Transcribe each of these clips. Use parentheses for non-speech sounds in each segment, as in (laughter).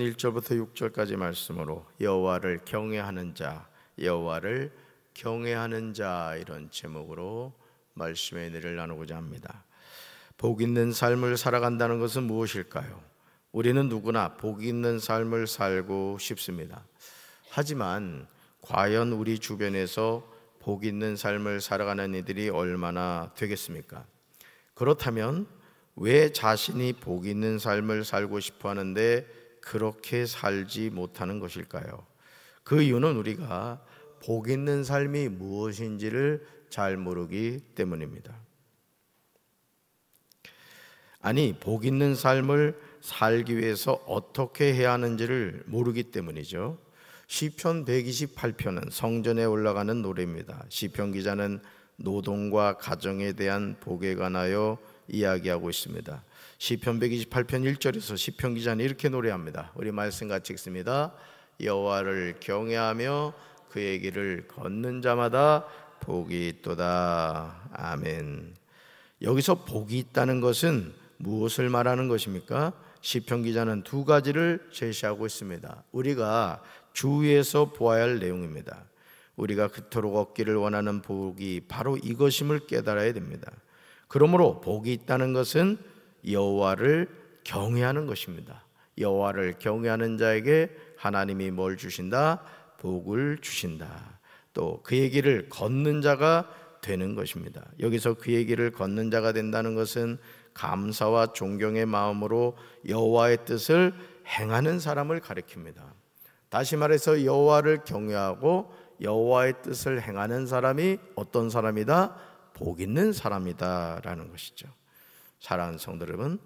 같은 1절부터 6절까지 말씀으로 여호와를 경외하는 자, 여호와를 경외하는 자 이런 제목으로 말씀의 은를 나누고자 합니다. 복 있는 삶을 살아간다는 것은 무엇일까요? 우리는 누구나 복 있는 삶을 살고 싶습니다. 하지만 과연 우리 주변에서 복 있는 삶을 살아가는 이들이 얼마나 되겠습니까? 그렇다면 왜 자신이 복 있는 삶을 살고 싶어 하는데 그렇게 살지 못하는 것일까요? 그 이유는 우리가 복 있는 삶이 무엇인지를 잘 모르기 때문입니다. 아니, 복 있는 삶을 살기 위해서 어떻게 해야 하는지를 모르기 때문이죠. 시편 128편은 성전에 올라가는 노래입니다. 시편 기자는 노동과 가정에 대한 복에 관하여 이야기하고 있습니다. 시편 128편 1절에서 시편 기자는 이렇게 노래합니다. 우리 말씀 같이 읽습니다. 여호와를 경외하며 그의 길을 걷는 자마다 복이 있도다. 아멘. 여기서 복이 있다는 것은 무엇을 말하는 것입니까? 시편 기자는 두 가지를 제시하고 있습니다. 우리가 주위에서 보아야 할 내용입니다. 우리가 그토록 얻기를 원하는 복이 바로 이것임을 깨달아야 됩니다. 그러므로 복이 있다는 것은 여호와를 경외하는 것입니다. 여호와를 경외하는 자에게 하나님이 뭘 주신다? 복을 주신다. 또 그의 길을 걷는 자가 되는 것입니다. 여기서 그의 길을 걷는 자가 된다는 것은 감사와 존경의 마음으로 여호와의 뜻을 행하는 사람을 가리킵니다. 다시 말해서 여호와를 경외하고 여호와의 뜻을 행하는 사람이 어떤 사람이다? 복 있는 사람이다라는 것이죠. 사랑하는 성도 여러분,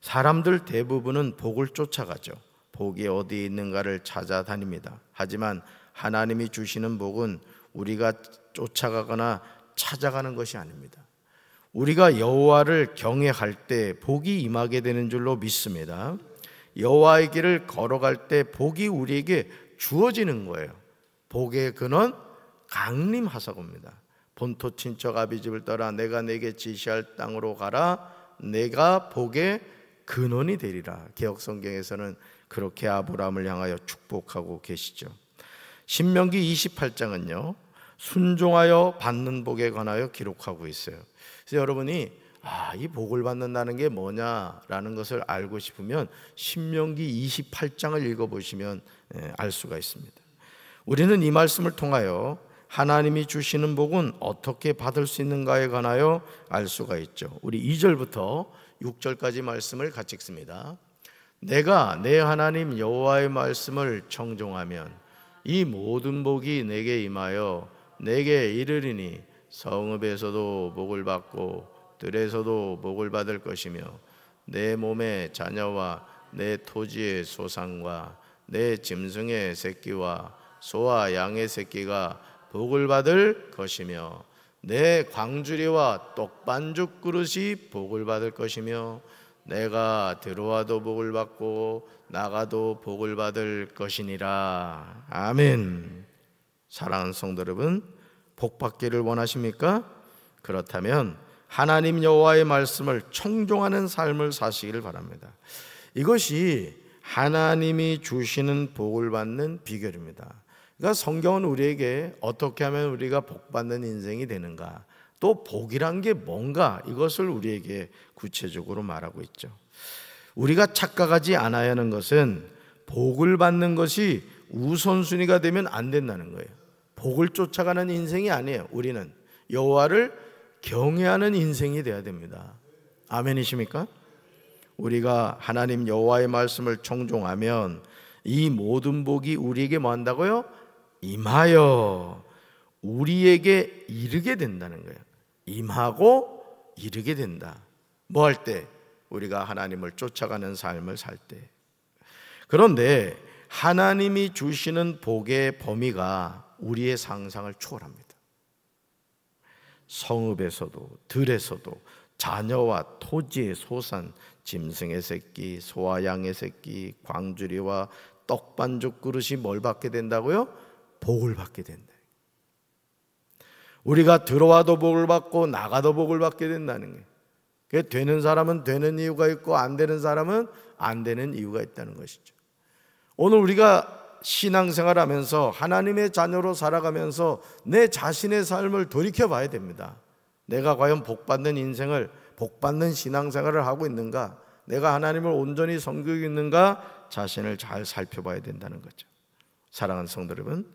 사람들 대부분은 복을 쫓아가죠. 복이 어디에 있는가를 찾아다닙니다. 하지만 하나님이 주시는 복은 우리가 쫓아가거나 찾아가는 것이 아닙니다. 우리가 여호와를 경외할 때 복이 임하게 되는 줄로 믿습니다. 여호와의 길을 걸어갈 때 복이 우리에게 주어지는 거예요. 복의 근원 강림하사고니다 본토 친척 아비집을 떠나 내가 내게 지시할 땅으로 가라 내가 복의 근원이 되리라. 개혁 성경에서는 그렇게 아브라함을 향하여 축복하고 계시죠. 신명기 28장은요. 순종하여 받는 복에 관하여 기록하고 있어요. 그래서 여러분이 아, 이 복을 받는다는 게 뭐냐라는 것을 알고 싶으면 신명기 28장을 읽어 보시면 예, 알 수가 있습니다. 우리는 이 말씀을 통하여 하나님이 주시는 복은 어떻게 받을 수 있는가에 관하여 알 수가 있죠. 우리 2절부터 6절까지 말씀을 같이 읽습니다. 내가 내 하나님 여호와의 말씀을 청종하면 이 모든 복이 내게 임하여 내게 이르리니 성읍에서도 복을 받고 들에서도 복을 받을 것이며 내 몸의 자녀와 내 토지의 소산과 내 짐승의 새끼와 소와 양의 새끼가 복을 받을 것이며 내 광주리와 떡반죽 그릇이 복을 받을 것이며 내가 들어와도 복을 받고 나가도 복을 받을 것이니라. 아멘. 사랑하는 성도 여러분, 복 받기를 원하십니까? 그렇다면 하나님 여호와의 말씀을 청종하는 삶을 사시기를 바랍니다. 이것이 하나님이 주시는 복을 받는 비결입니다. 그러니까 성경은 우리에게 어떻게 하면 우리가 복받는 인생이 되는가, 또 복이란 게 뭔가 이것을 우리에게 구체적으로 말하고 있죠. 우리가 착각하지 않아야 하는 것은 복을 받는 것이 우선순위가 되면 안 된다는 거예요. 복을 쫓아가는 인생이 아니에요. 우리는 여호와를 경외하는 인생이 되어야 됩니다. 아멘이십니까? 우리가 하나님 여호와의 말씀을 청종하면 이 모든 복이 우리에게 뭐 한다고요? 임하여 우리에게 이르게 된다는 거예요. 임하고 이르게 된다. 뭐 할 때? 우리가 하나님을 쫓아가는 삶을 살 때. 그런데 하나님이 주시는 복의 범위가 우리의 상상을 초월합니다. 성읍에서도 들에서도 자녀와 토지의 소산, 짐승의 새끼, 소와 양의 새끼, 광주리와 떡반죽 그릇이 뭘 받게 된다고요? 복을 받게 된다. 우리가 들어와도 복을 받고 나가도 복을 받게 된다는 거예요. 되는 사람은 되는 이유가 있고 안 되는 사람은 안 되는 이유가 있다는 것이죠. 오늘 우리가 신앙생활 하면서 하나님의 자녀로 살아가면서 내 자신의 삶을 돌이켜 봐야 됩니다. 내가 과연 복받는 인생을 복받는 신앙생활을 하고 있는가? 내가 하나님을 온전히 섬기고 있는가? 자신을 잘 살펴봐야 된다는 거죠. 사랑하는 성도 여러분,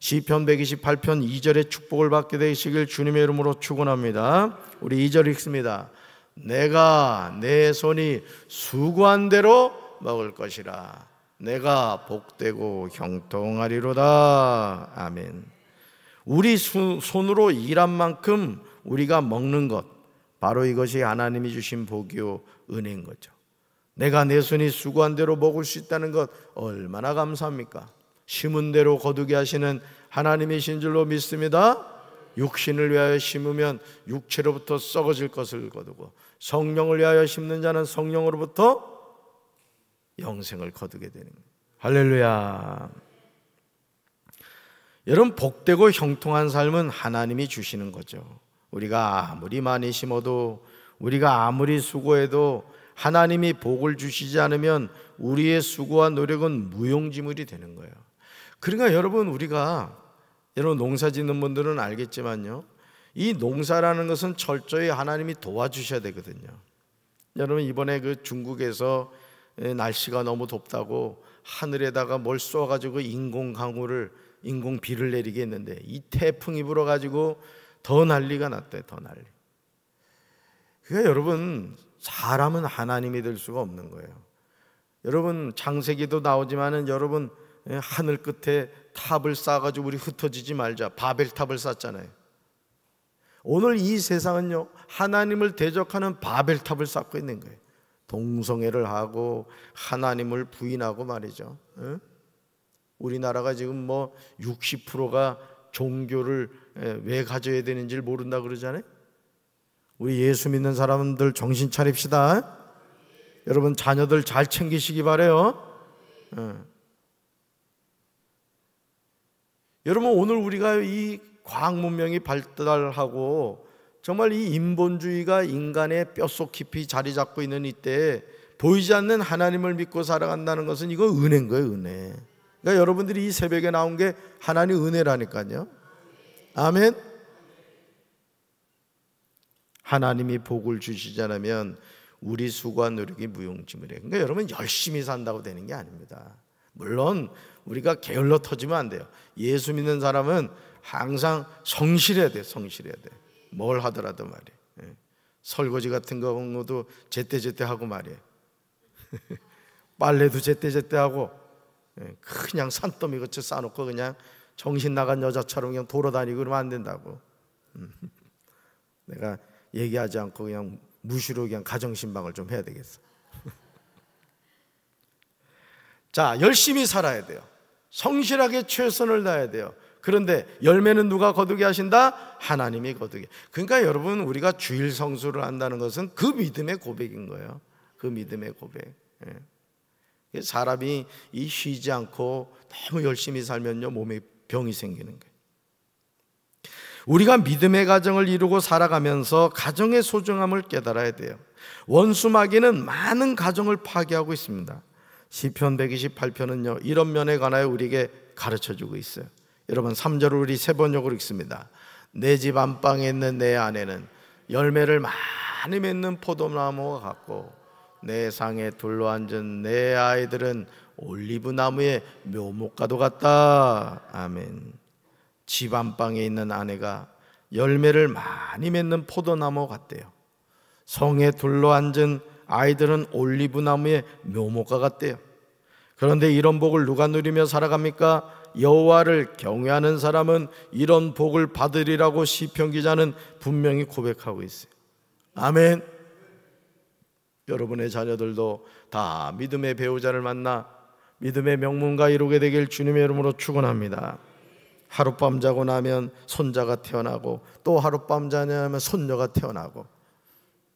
시편 128편 2절의 축복을 받게 되시길 주님의 이름으로 축원합니다. 우리 2절 읽습니다. 내가 내 손이 수고한 대로 먹을 것이라. 내가 복되고 형통하리로다. 아멘. 우리 수, 손으로 일한 만큼 우리가 먹는 것 바로 이것이 하나님이 주신 복이요 은혜인 거죠. 내가 내 손이 수고한 대로 먹을 수 있다는 것 얼마나 감사합니까? 심은 대로 거두게 하시는 하나님이신 줄로 믿습니다. 육신을 위하여 심으면 육체로부터 썩어질 것을 거두고 성령을 위하여 심는 자는 성령으로부터 영생을 거두게 되는 할렐루야. 여러분 복되고 형통한 삶은 하나님이 주시는 거죠. 우리가 아무리 많이 심어도 우리가 아무리 수고해도 하나님이 복을 주시지 않으면 우리의 수고와 노력은 무용지물이 되는 거예요. 그러니까 여러분 우리가 여러분 농사 짓는 분들은 알겠지만요. 이 농사라는 것은 철저히 하나님이 도와주셔야 되거든요. 여러분 이번에 그 중국에서 날씨가 너무 덥다고 하늘에다가 뭘 쏘아가지고 인공 강우를 인공 비를 내리게 했는데 이 태풍이 불어가지고 더 난리가 났대 더 난리. 그러니까 여러분 사람은 하나님이 될 수가 없는 거예요. 여러분 장세기도 나오지만은 여러분 예, 하늘 끝에 탑을 쌓아가지고 우리 흩어지지 말자. 바벨탑을 쌓잖아요. 오늘 이 세상은요, 하나님을 대적하는 바벨탑을 쌓고 있는 거예요. 동성애를 하고, 하나님을 부인하고 말이죠. 예? 우리나라가 지금 뭐 60%가 종교를 예, 왜 가져야 되는지 모른다 그러잖아요. 우리 예수 믿는 사람들 정신 차립시다. 여러분 자녀들 잘 챙기시기 바래요. 여러분 오늘 우리가 이 과학 문명이 발달하고 정말 이 인본주의가 인간의 뼛속 깊이 자리 잡고 있는 이때 보이지 않는 하나님을 믿고 살아간다는 것은 이거 은혜인 거예요, 은혜. 그러니까 여러분들이 이 새벽에 나온 게 하나님 은혜라니까요. 아멘. 하나님이 복을 주시지 않으면 우리 수고와 노력이 무용지물이에요. 그러니까 여러분 열심히 산다고 되는 게 아닙니다. 물론 우리가 게을러 터지면 안 돼요. 예수 믿는 사람은 항상 성실해야 돼, 성실해야 돼. 뭘 하더라도 말이에요. 예. 설거지 같은 경도 제때제때 하고 말이에요. (laughs) 빨래도 제때제때 하고 예, 그냥 산더미 거쳐 싸놓고 그냥 정신 나간 여자처럼 그냥 돌아다니고 그러면 안 된다고. 음. 내가 얘기하지 않고 그냥 무시로 그냥 가정신방을 좀 해야 되겠어. 자, 열심히 살아야 돼요. 성실하게 최선을 다해야 돼요. 그런데 열매는 누가 거두게 하신다? 하나님이 거두게. 그러니까 여러분 우리가 주일 성수를 한다는 것은 그 믿음의 고백인 거예요. 그 믿음의 고백. 예. 사람이 이 쉬지 않고 너무 열심히 살면요 몸에 병이 생기는 거예요. 우리가 믿음의 가정을 이루고 살아가면서 가정의 소중함을 깨달아야 돼요. 원수 마귀는 많은 가정을 파괴하고 있습니다. 시편 128편은요. 이런 면에 관하여 우리에게 가르쳐 주고 있어요. 여러분 3절을 우리 세 번역으로 읽습니다. 내 집 안방에 있는 내 아내는 열매를 많이 맺는 포도나무와 같고 내 상에 둘러앉은 내 아이들은 올리브 나무의 묘목과도 같다. 아멘. 집 안방에 있는 아내가 열매를 많이 맺는 포도나무 같대요. 성에 둘러앉은 아이들은 올리브 나무의 묘목과 같대요. 그런데 이런 복을 누가 누리며 살아갑니까? 여호와를 경외하는 사람은 이런 복을 받으리라고 시편 기자는 분명히 고백하고 있어요. 아멘. 여러분의 자녀들도 다 믿음의 배우자를 만나 믿음의 명문가 이루게 되길 주님의 이름으로 축원합니다. 하룻밤 자고 나면 손자가 태어나고 또 하룻밤 자냐면 손녀가 태어나고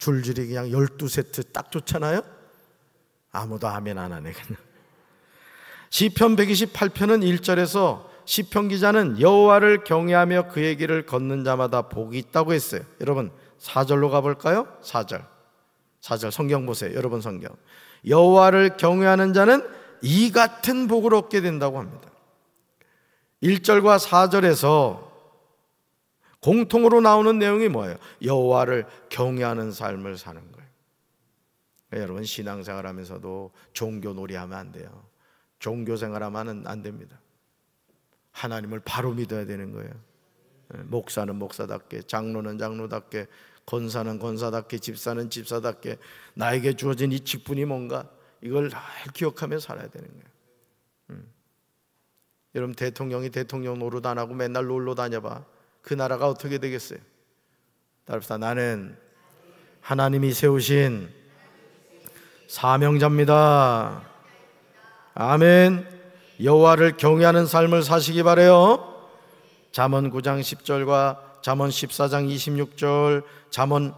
줄줄이 그냥 12세트 딱 좋잖아요? 아무도 아멘 안 하네 시편 128편은 1절에서 시편 기자는 여호와를 경외하며 그의 길을 걷는 자마다 복이 있다고 했어요. 여러분 4절로 가 볼까요? 4절. 4절 성경 보세요. 여러분 성경. 여호와를 경외하는 자는 이 같은 복을 얻게 된다고 합니다. 1절과 4절에서 공통으로 나오는 내용이 뭐예요? 여호와를 경외하는 삶을 사는 거예요. 여러분 신앙생활 하면서도 종교 놀이하면 안 돼요. 종교 생활하면 안 됩니다. 하나님을 바로 믿어야 되는 거예요. 예, 목사는 목사답게, 장로는 장로답게, 권사는 권사답게, 집사는 집사답게 나에게 주어진 이 직분이 뭔가 이걸 잘 기억하며 살아야 되는 거예요. 음. 여러분 대통령이 대통령 노릇 안 하고 맨날 놀러 다녀봐. 그 나라가 어떻게 되겠어요? 따릅시 나는 하나님이 세우신 사명자입니다. 아멘. 여호와를 경외하는 삶을 사시기 바래요. 잠언 9장 10절과 잠언 14장 26절, 잠언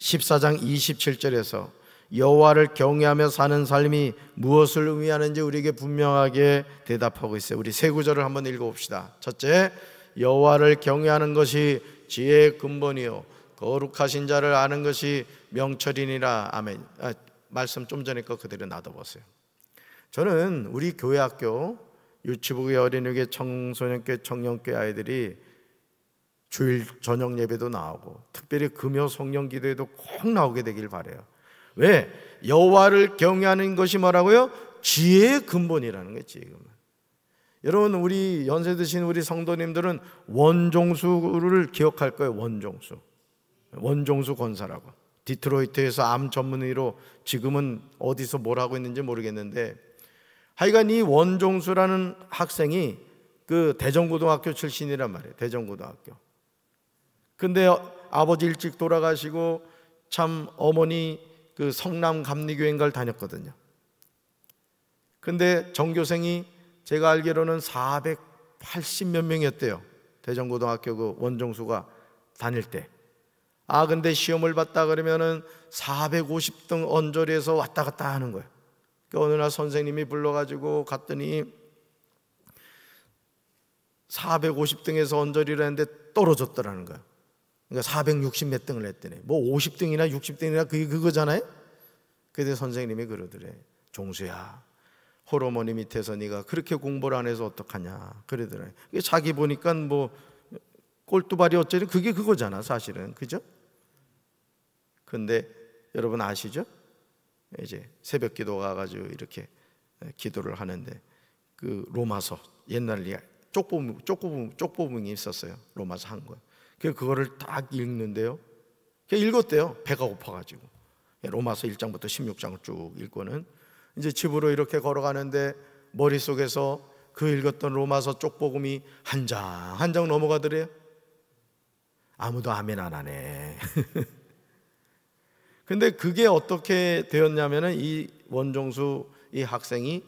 14장 27절에서 여호와를 경외하며 사는 삶이 무엇을 의미하는지 우리에게 분명하게 대답하고 있어요. 우리 세 구절을 한번 읽어 봅시다. 첫째, 여호와를 경외하는 것이 지혜의 근본이요 거룩하신 자를 아는 것이 명철이니라 아멘. 아, 말씀 좀 전에 거 그대로 놔둬보세요. 저는 우리 교회 학교 유치부의 어린이교 청소년교 청년교 아이들이 주일 저녁 예배도 나오고 특별히 금요 성령 기도에도 꼭 나오게 되길 바래요. 왜 여호와를 경외하는 것이 뭐라고요? 지혜의 근본이라는 거지 지금. 여러분 우리 연세 드신 우리 성도님들은 원종수를 기억할 거예요. 원종수. 원종수 권사라고. 디트로이트에서 암 전문의로 지금은 어디서 뭘 하고 있는지 모르겠는데 하여간 이 원종수라는 학생이 그 대전고등학교 출신이란 말이에요. 대전고등학교. 근데 아버지 일찍 돌아가시고 참 어머니 그 성남 감리교인가 다녔거든요. 근데 전교생이 제가 알기로는 480 몇 명이었대요. 대전고등학교 그원종수가 다닐 때. 아, 근데 시험을 봤다 그러면은 450등 언저리에서 왔다 갔다 하는 거예요. 그러니까 어느 날 선생님이 불러가지고 갔더니 450등에서 언저리를 했는데 떨어졌더라는 거예요. 그러니까 460 몇 등을 했더니 뭐 50등이나 60등이나 그게 그거잖아요. 그때 선생님이 그러더래. 종수야. 호르몬이 밑에서 네가 그렇게 공부를 안 해서 어떡하냐 그러더라. 자기 보니까 뭐 꼴뚜발이 어쩌니 그게 그거잖아 사실은 그죠? 근데 여러분 아시죠? 이제 새벽 기도 가가지고 이렇게 기도를 하는데 그 로마서 옛날에 쪽보붕 쪽보붕 쪽보붕이 있었어요 로마서 한 권. 그 그거를 딱 읽는데요. 그 읽었대요 배가 고파가지고 로마서 1장부터 16장을 쭉 읽고는 이제 집으로 이렇게 걸어가는데 머릿속에서 그 읽었던 로마서 쪽복음이 한 장 한장 한 장 넘어가더래요. 아무도 아멘 안 하네. (laughs) 근데 그게 어떻게 되었냐면은 이 원종수 이 학생이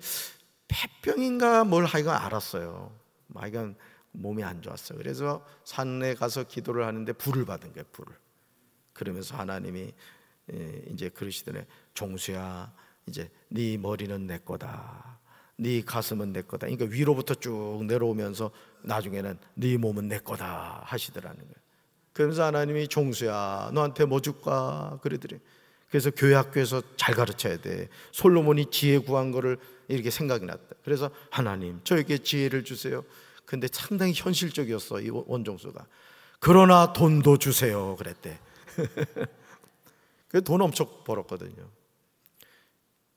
폐병인가 뭘 하여간 알았어요. 하여간 몸이 안 좋았어요. 그래서 산에 가서 기도를 하는데 불을 받은 거 불을. 그러면서 하나님이 예, 이제 그러시더래, 종수야, 이제 네 머리는 내 거다. 네 가슴은 내 거다. 그러니까 위로부터 쭉 내려오면서 나중에는 네 몸은 내 거다 하시더라는 거예요. 그러면서 하나님이 종수야 너한테 뭐 줄까 그러더래. 그래서 교회 학교에서 잘 가르쳐야 돼. 솔로몬이 지혜 구한 거를 이렇게 생각이 났다. 그래서 하나님 저에게 지혜를 주세요. 근데 상당히 현실적이었어 이 원종수가. 그러나 돈도 주세요 그랬대. (laughs) 그 돈 엄청 벌었거든요.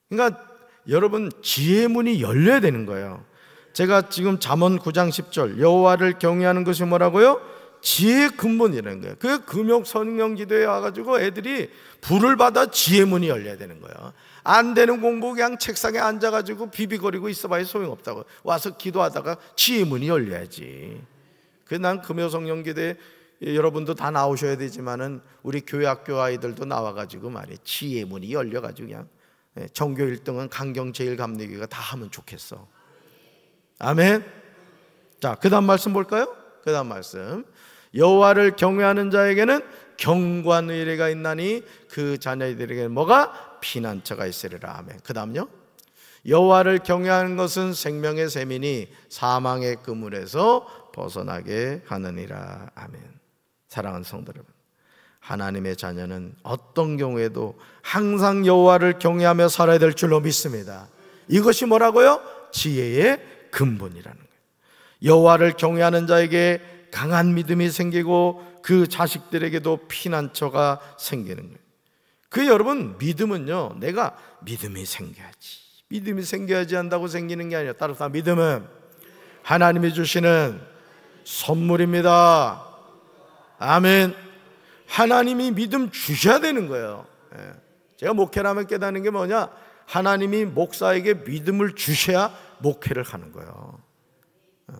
그러니까 여러분 지혜 문이 열려야 되는 거예요. 제가 지금 잠언 9장 10절 여호와를 경외하는 것이 뭐라고요? 지혜 근본이라는 거예요. 그 금욕 성령 기도에 와가지고 애들이 불을 받아 지혜 문이 열려야 되는 거예요. 안 되는 공부 그냥 책상에 앉아가지고 비비거리고 있어봐야 소용없다고 와서 기도하다가 지혜 문이 열려야지. 그 난 금요 성령 기도에 여러분도 다 나오셔야 되지만은 우리 교회 학교 아이들도 나와가지고 말이에요. 지혜 문이 열려가지고 그냥 예, 정교 1등은 강경 제1감리교가 다 하면 좋겠어. 아멘. 자, 그다음 말씀 볼까요? 그다음 말씀. 여호와를 경외하는 자에게는 경관 의례가 있나니 그자녀들에게 뭐가 피난처가 있으리라. 아멘. 그다음요. 여호와를 경외하는 것은 생명의 셈이니 사망의 그물에서 벗어나게 하느니라. 아멘. 사랑하는 성도 여러분. 하나님의 자녀는 어떤 경우에도 항상 여호와를 경외하며 살아야 될 줄로 믿습니다. 이것이 뭐라고요? 지혜의 근본이라는 거예요. 여호와를 경외하는 자에게 강한 믿음이 생기고 그 자식들에게도 피난처가 생기는 거예요. 그 여러분 믿음은요. 내가 믿음이 생겨야지. 믿음이 생겨야지 한다고 생기는 게 아니라 따라서 믿음은 하나님이 주시는 선물입니다. 아멘. 하나님이 믿음 주셔야 되는 거예요. 예. 제가 목회를 면 깨닫는 게 뭐냐? 하나님이 목사에게 믿음을 주셔야 목회를 하는 거예요. 어.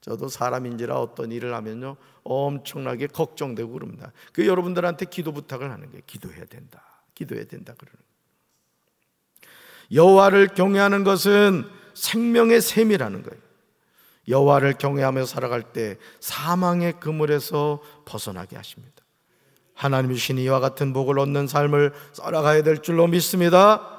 저도 사람인지라 어떤 일을 하면요 엄청나게 걱정되고 그럽니다. 그 여러분들한테 기도 부탁을 하는 게 기도해야 된다. 기도해야 된다 그러는 여호와를 경외하는 것은 생명의 셈이라는 거예요. 여호와를 경외하며 살아갈 때 사망의 그물에서 벗어나게 하십니다. 하나님이 신 이와 같은 복을 얻는 삶을 살아가야 될 줄로 믿습니다.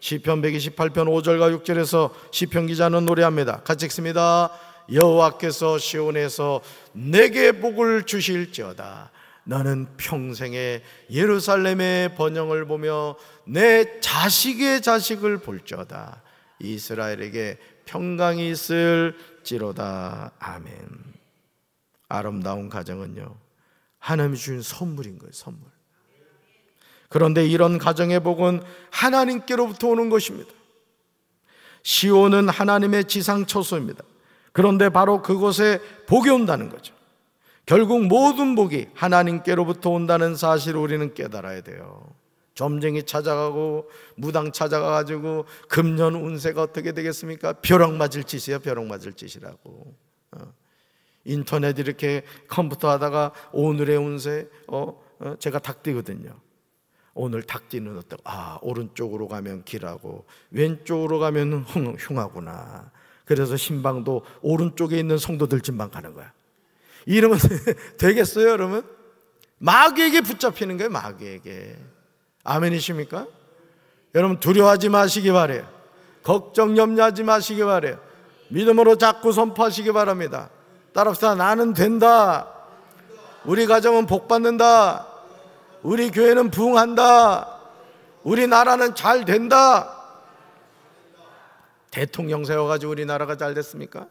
시편 128편 5절과 6절에서 시편 기자는 노래합니다. 같이 읽습니다. 여호와께서 시온에서 내게 복을 주실지어다. 나는 평생에 예루살렘의 번영을 보며 내 자식의 자식을 볼지어다. 이스라엘에게 평강이 있을지로다. 아멘. 아름다운 가정은요. 하나님이 주신 선물인 거예요, 선물. 그런데 이런 가정의 복은 하나님께로부터 오는 것입니다. 시온은 하나님의 지상 처소입니다. 그런데 바로 그곳에 복이 온다는 거죠. 결국 모든 복이 하나님께로부터 온다는 사실을 우리는 깨달아야 돼요. 점쟁이 찾아가고 무당 찾아가가지고 금년 운세가 어떻게 되겠습니까? 벼락 맞을 짓이야 벼락 맞을 짓이라고. 어. 인터넷 이렇게 컴퓨터 하다가 오늘의 운세 어, 어, 제가 닭띠거든요. 오늘 닭띠는 어떠? 아 오른쪽으로 가면 길하고 왼쪽으로 가면 흉, 흉하구나. 그래서 신방도 오른쪽에 있는 성도들 집만 가는 거야. 이러면 (laughs) 되겠어요, 여러분? 마귀에게 붙잡히는 거예요, 마귀에게. 아멘이십니까? 여러분 두려워하지 마시기 바래요. 걱정 염려하지 마시기 바래요. 믿음으로 자꾸 선포하시기 바랍니다. 따라합시다. 나는 된다. 우리 가정은 복받는다. 우리 교회는 부흥한다. 우리 나라는 잘 된다. 대통령 세워가지고 우리나라가 잘 됐습니까?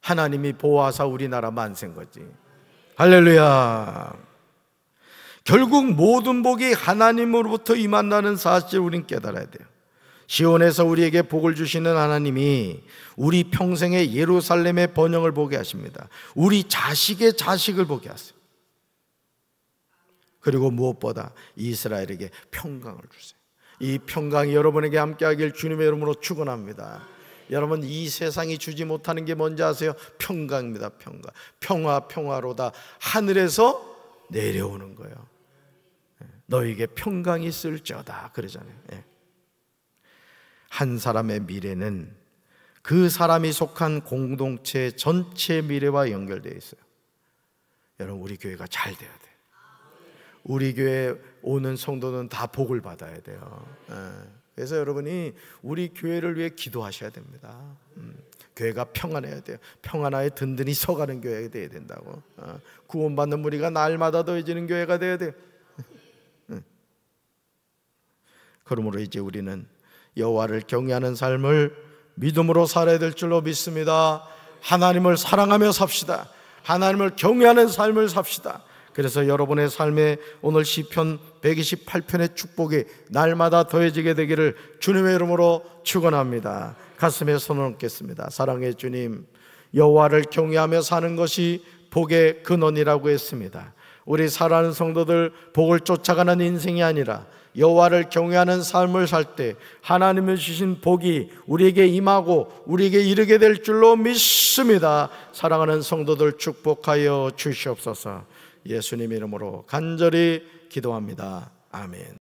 하나님이 보호하사 우리나라 만세인 거지. 할렐루야. 결국 모든 복이 하나님으로부터 임한다는 사실을 우린 깨달아야 돼요. 시온에서 우리에게 복을 주시는 하나님이 우리 평생의 예루살렘의 번영을 보게 하십니다. 우리 자식의 자식을 보게 하세요. 그리고 무엇보다 이스라엘에게 평강을 주세요. 이 평강이 여러분에게 함께하길 주님의 이름으로 축원합니다. 여러분 이 세상이 주지 못하는 게 뭔지 아세요? 평강입니다. 평강. 평화 평화로다 하늘에서 내려오는 거예요. 네, 너에게 평강이 있을지어다 그러잖아요. 네. 한 사람의 미래는 그 사람이 속한 공동체 전체 미래와 연결되어 있어요. 여러분, 우리 교회가 잘 돼야 돼요. 우리 교회 오는 성도는 다 복을 받아야 돼요. 예. 그래서 여러분이 우리 교회를 위해 기도하셔야 됩니다. 음, 교회가 평안해야 돼요. 평안하에 든든히 서가는 교회가 돼야 된다고. 어, 구원받는 무리가 날마다 더해지는 교회가 돼야 돼요. 음. 그러므로 이제 우리는 여호와를 경외하는 삶을 믿음으로 살아야 될 줄로 믿습니다. 하나님을 사랑하며 삽시다. 하나님을 경외하는 삶을 삽시다. 그래서 여러분의 삶에 오늘 시편 128편의 축복이 날마다 더해지게 되기를 주님의 이름으로 축원합니다. 가슴에 손을 얹겠습니다. 사랑의 주님, 여호와를 경외하며 사는 것이 복의 근원이라고 했습니다. 우리 살아가는 성도들 복을 쫓아가는 인생이 아니라 여호와를 경외하는 삶을 살 때 하나님의 주신 복이 우리에게 임하고 우리에게 이르게 될 줄로 믿습니다. 사랑하는 성도들 축복하여 주시옵소서. 예수님 이름으로 간절히 기도합니다. 아멘.